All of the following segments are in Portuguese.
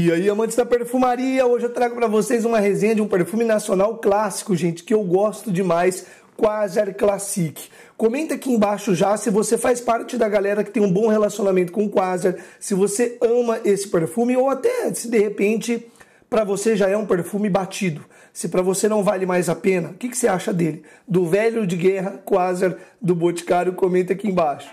E aí, amantes da perfumaria, hoje eu trago para vocês uma resenha de um perfume nacional clássico, gente, que eu gosto demais, Quasar Classic. Comenta aqui embaixo já se você faz parte da galera que tem um bom relacionamento com o Quasar, se você ama esse perfume ou até se de repente para você já é um perfume batido. Se para você não vale mais a pena, o que, que, você acha dele? Do velho de guerra Quasar do Boticário, comenta aqui embaixo.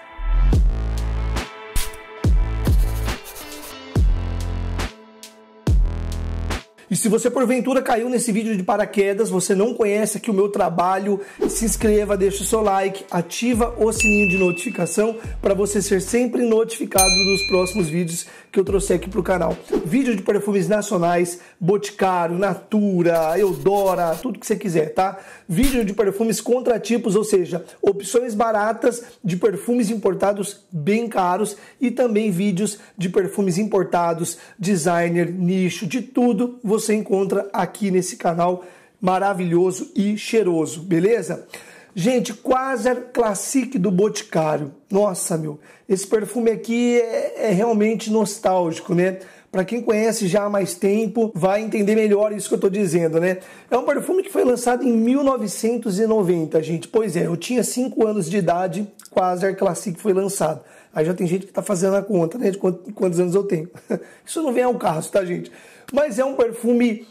E se você porventura caiu nesse vídeo de paraquedas, você não conhece aqui o meu trabalho, se inscreva, deixa o seu like, ativa o sininho de notificação para você ser sempre notificado dos próximos vídeos que eu trouxer aqui para o canal. Vídeo de perfumes nacionais, Boticário, Natura, Eudora, tudo que você quiser, tá? Vídeo de perfumes contratipos, ou seja, opções baratas de perfumes importados bem caros e também vídeos de perfumes importados, designer, nicho, de tudo você encontra aqui nesse canal maravilhoso e cheiroso, beleza? Gente, Quasar Classic do Boticário. Nossa, meu, esse perfume aqui é, é realmente nostálgico, né? Para quem conhece já há mais tempo, vai entender melhor isso que eu estou dizendo, né? É um perfume que foi lançado em 1990, gente. Pois é, eu tinha 5 anos de idade, Quasar Classic foi lançado. Aí já tem gente que está fazendo a conta, né? De quantos anos eu tenho. Isso não vem ao caso, tá, gente? mas é um perfume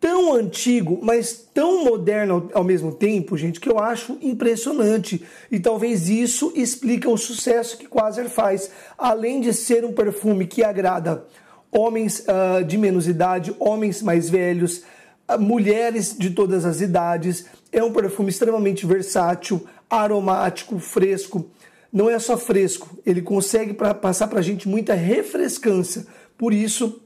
tão antigo, mas tão moderno ao mesmo tempo, gente, que eu acho impressionante. E talvez isso explique o sucesso que Quasar faz. Além de ser um perfume que agrada homens uh, de menos idade, homens mais velhos, uh, mulheres de todas as idades, é um perfume extremamente versátil, aromático, fresco. Não é só fresco, ele consegue pra, passar para a gente muita refrescância. Por isso,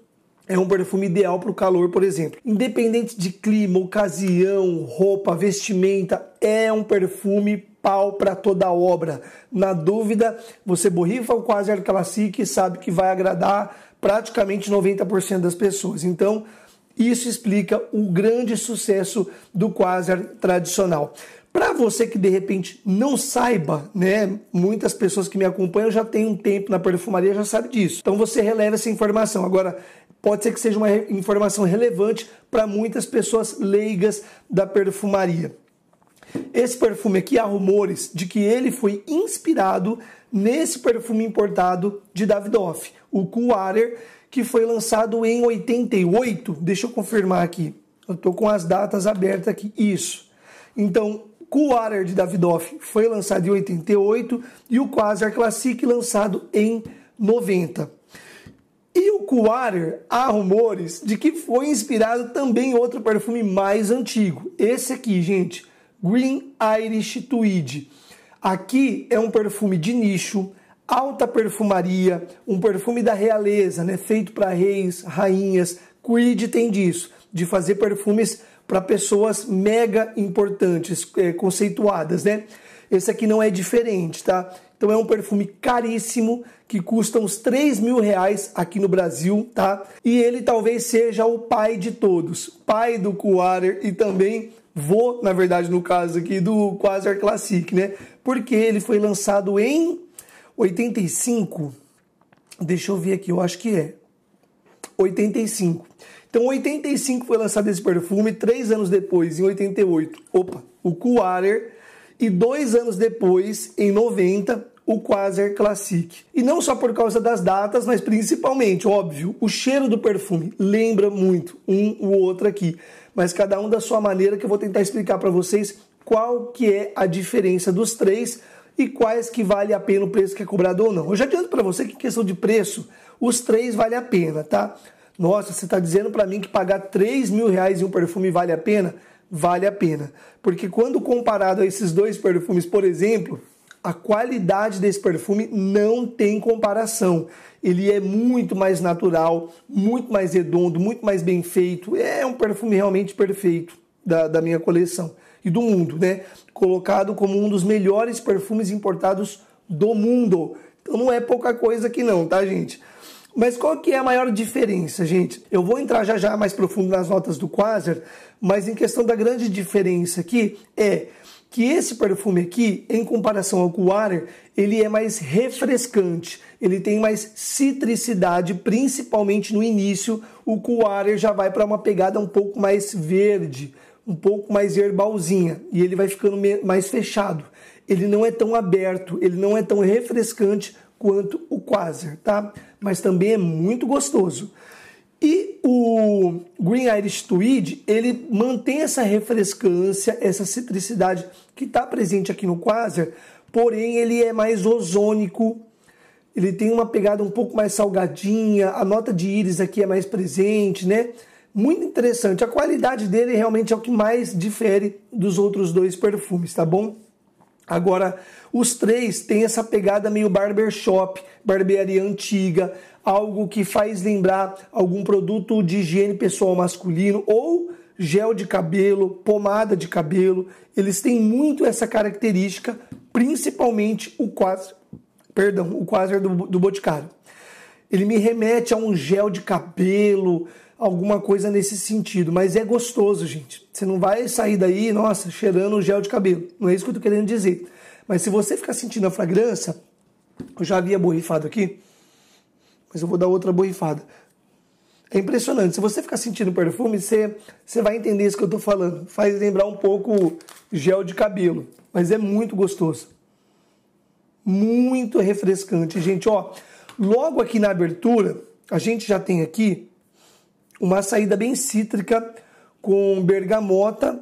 é um perfume ideal para o calor, por exemplo. Independente de clima, ocasião, roupa, vestimenta, é um perfume pau para toda a obra. Na dúvida, você borrifa o quase Classique e sabe que vai agradar praticamente 90% das pessoas. Então, isso explica o grande sucesso do quasar tradicional. Para você que de repente não saiba, né? Muitas pessoas que me acompanham já têm um tempo na perfumaria já sabe disso. Então você releva essa informação. Agora, pode ser que seja uma informação relevante para muitas pessoas leigas da perfumaria. Esse perfume aqui há rumores de que ele foi inspirado nesse perfume importado de Davidoff, o Coolwater, que foi lançado em 88. Deixa eu confirmar aqui. Eu estou com as datas abertas aqui. Isso. Então, Coolwater de Davidoff foi lançado em 88 e o Quasar Classic lançado em 90. E o Quarer, há rumores de que foi inspirado também em outro perfume mais antigo. Esse aqui, gente, Green Irish Tweed. Aqui é um perfume de nicho, alta perfumaria, um perfume da realeza, né? Feito para reis, rainhas. Creed tem disso, de fazer perfumes para pessoas mega importantes, é, conceituadas, né? Esse aqui não é diferente, tá? Então é um perfume caríssimo que custa uns 3 mil reais aqui no Brasil, tá? E ele talvez seja o pai de todos, pai do Coater e também vô, na verdade, no caso aqui do Quasar Classic, né? Porque ele foi lançado em 85. Deixa eu ver aqui, eu acho que é 85. Então, 85 foi lançado esse perfume, três anos depois, em 88. Opa, o Coater e dois anos depois, em 90, o Quasar Classic. E não só por causa das datas, mas principalmente, óbvio, o cheiro do perfume lembra muito um o outro aqui, mas cada um da sua maneira que eu vou tentar explicar para vocês qual que é a diferença dos três e quais que vale a pena o preço que é cobrado ou não. Eu já adianto para você que em questão de preço, os três vale a pena, tá? Nossa, você está dizendo para mim que pagar 3 mil reais em um perfume vale a pena? vale a pena. Porque quando comparado a esses dois perfumes, por exemplo, a qualidade desse perfume não tem comparação. Ele é muito mais natural, muito mais redondo, muito mais bem feito. É um perfume realmente perfeito da, da minha coleção e do mundo, né? Colocado como um dos melhores perfumes importados do mundo. Então não é pouca coisa aqui não, tá, gente? Mas qual que é a maior diferença, gente? Eu vou entrar já já mais profundo nas notas do Quasar, mas em questão da grande diferença aqui é que esse perfume aqui, em comparação ao Quasar, ele é mais refrescante, ele tem mais citricidade, principalmente no início. O Quasar já vai para uma pegada um pouco mais verde, um pouco mais herbalzinha, e ele vai ficando mais fechado. Ele não é tão aberto, ele não é tão refrescante quanto o Quasar, tá? mas também é muito gostoso. E o Green Irish Tweed, ele mantém essa refrescância, essa citricidade que está presente aqui no Quasar, porém ele é mais ozônico, ele tem uma pegada um pouco mais salgadinha, a nota de íris aqui é mais presente, né? Muito interessante. A qualidade dele realmente é o que mais difere dos outros dois perfumes, tá bom? Agora, os três têm essa pegada meio barbershop, barbearia antiga, algo que faz lembrar algum produto de higiene pessoal masculino ou gel de cabelo, pomada de cabelo. Eles têm muito essa característica, principalmente o quase, perdão, o quase do, do Boticário. Ele me remete a um gel de cabelo, alguma coisa nesse sentido. Mas é gostoso, gente. Você não vai sair daí, nossa, cheirando gel de cabelo. Não é isso que eu tô querendo dizer. Mas se você ficar sentindo a fragrância, eu já havia borrifado aqui, mas eu vou dar outra borrifada. É impressionante. Se você ficar sentindo perfume, você, você vai entender isso que eu estou falando. Faz lembrar um pouco gel de cabelo, mas é muito gostoso. Muito refrescante, gente. Ó, logo aqui na abertura, a gente já tem aqui uma saída bem cítrica com bergamota,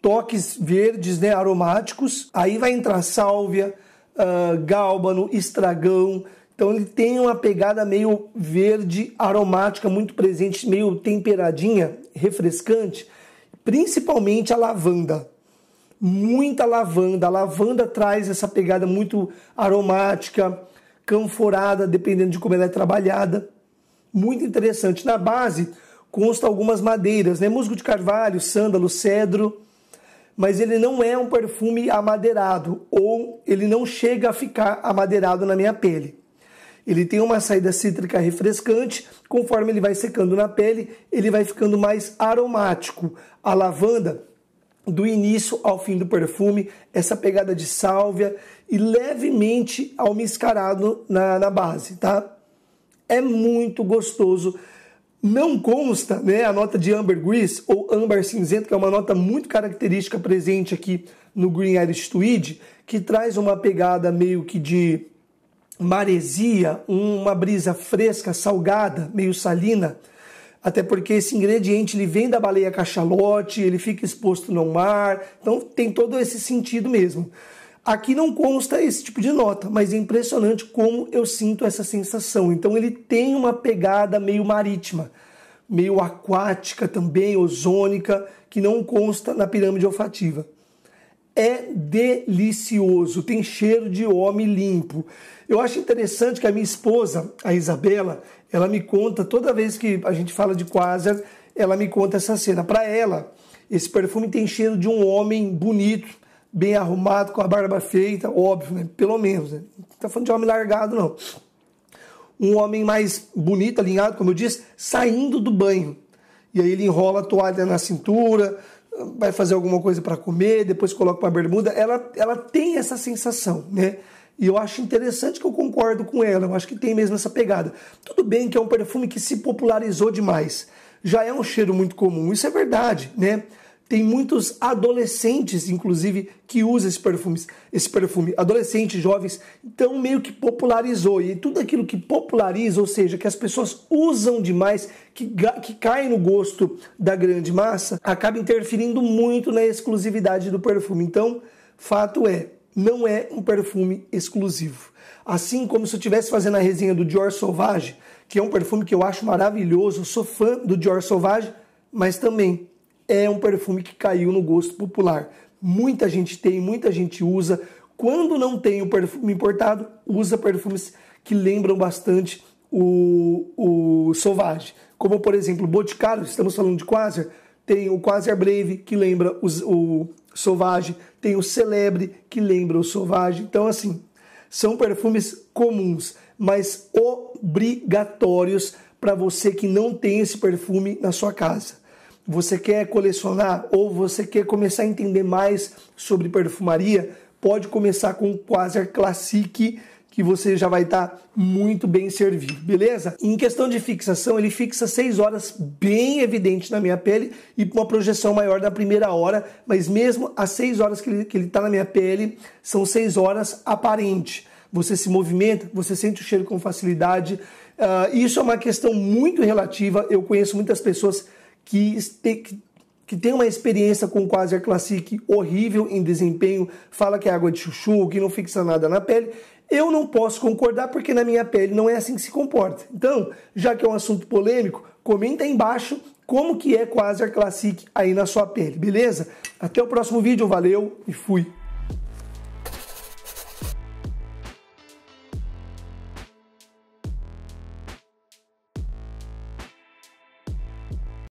toques verdes, né, aromáticos. Aí vai entrar sálvia, uh, gálbano, estragão. Então ele tem uma pegada meio verde, aromática, muito presente, meio temperadinha, refrescante, principalmente a lavanda. Muita lavanda. A lavanda traz essa pegada muito aromática, canforada, dependendo de como ela é trabalhada muito interessante. Na base consta algumas madeiras, né? Musgo de carvalho, sândalo, cedro, mas ele não é um perfume amadeirado ou ele não chega a ficar amadeirado na minha pele. Ele tem uma saída cítrica refrescante, conforme ele vai secando na pele, ele vai ficando mais aromático. A lavanda do início ao fim do perfume, essa pegada de sálvia e levemente almiscarado na, na base, tá? é muito gostoso. Não consta né, a nota de Amber Grease ou amber cinzento, que é uma nota muito característica presente aqui no Green Irish Tweed, que traz uma pegada meio que de maresia, uma brisa fresca, salgada, meio salina, até porque esse ingrediente ele vem da baleia cachalote, ele fica exposto no mar, então tem todo esse sentido mesmo. Aqui não consta esse tipo de nota, mas é impressionante como eu sinto essa sensação. Então ele tem uma pegada meio marítima, meio aquática também, ozônica, que não consta na pirâmide olfativa. É delicioso, tem cheiro de homem limpo. Eu acho interessante que a minha esposa, a Isabela, ela me conta toda vez que a gente fala de quasar, ela me conta essa cena. Para ela, esse perfume tem cheiro de um homem bonito bem arrumado, com a barba feita, óbvio, né? Pelo menos, né? Não tá falando de homem largado, não. Um homem mais bonito, alinhado, como eu disse, saindo do banho. E aí ele enrola a toalha na cintura, vai fazer alguma coisa para comer, depois coloca uma bermuda. Ela, ela tem essa sensação, né? E eu acho interessante que eu concordo com ela, eu acho que tem mesmo essa pegada. Tudo bem que é um perfume que se popularizou demais. Já é um cheiro muito comum, isso é verdade, né? Tem muitos adolescentes, inclusive, que usam esse perfume, esse perfume. Adolescentes, jovens, então meio que popularizou. E tudo aquilo que populariza, ou seja, que as pessoas usam demais, que, que cai no gosto da grande massa, acaba interferindo muito na exclusividade do perfume. Então, fato é, não é um perfume exclusivo. Assim como se eu estivesse fazendo a resenha do Dior Sauvage, que é um perfume que eu acho maravilhoso, eu sou fã do Dior Sauvage, mas também é um perfume que caiu no gosto popular. Muita gente tem, muita gente usa. Quando não tem o perfume importado, usa perfumes que lembram bastante o, o Sauvage. Como, por exemplo, o Boticário, estamos falando de Quasar, tem o Quasar Brave, que lembra o Sauvage, tem o Celebre, que lembra o Sauvage. Então, assim, são perfumes comuns, mas obrigatórios para você que não tem esse perfume na sua casa você quer colecionar ou você quer começar a entender mais sobre perfumaria, pode começar com o Quasar Classic que você já vai estar tá muito bem servido, beleza? Em questão de fixação, ele fixa 6 horas bem evidente na minha pele e uma projeção maior da primeira hora, mas mesmo as 6 horas que ele está na minha pele, são 6 horas aparente. Você se movimenta, você sente o cheiro com facilidade. Uh, isso é uma questão muito relativa. Eu conheço muitas pessoas que, que tem uma experiência com quase a Classic horrível em desempenho, fala que é água de chuchu, que não fixa nada na pele. Eu não posso concordar porque na minha pele não é assim que se comporta. Então, já que é um assunto polêmico, comenta aí embaixo como que é quase a Classic aí na sua pele, beleza? Até o próximo vídeo, valeu e fui!